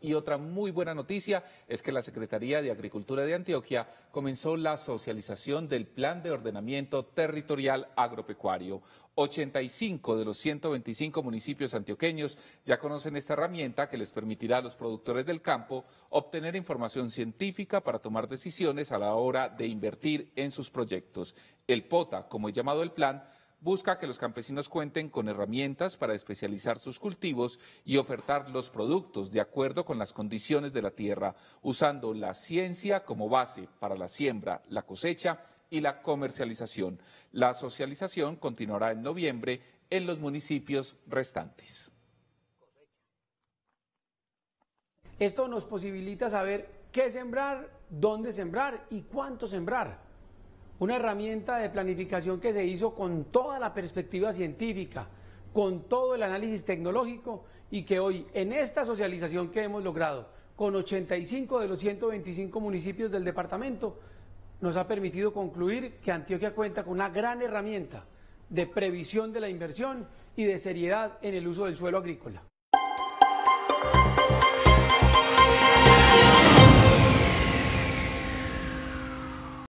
Y otra muy buena noticia es que la Secretaría de Agricultura de Antioquia comenzó la socialización del Plan de Ordenamiento Territorial Agropecuario. 85 de los 125 municipios antioqueños ya conocen esta herramienta que les permitirá a los productores del campo obtener información científica para tomar decisiones a la hora de invertir en sus proyectos. El POTA, como es llamado el plan, busca que los campesinos cuenten con herramientas para especializar sus cultivos y ofertar los productos de acuerdo con las condiciones de la tierra, usando la ciencia como base para la siembra, la cosecha y la comercialización. La socialización continuará en noviembre en los municipios restantes. Esto nos posibilita saber qué sembrar, dónde sembrar y cuánto sembrar una herramienta de planificación que se hizo con toda la perspectiva científica, con todo el análisis tecnológico y que hoy en esta socialización que hemos logrado con 85 de los 125 municipios del departamento nos ha permitido concluir que Antioquia cuenta con una gran herramienta de previsión de la inversión y de seriedad en el uso del suelo agrícola.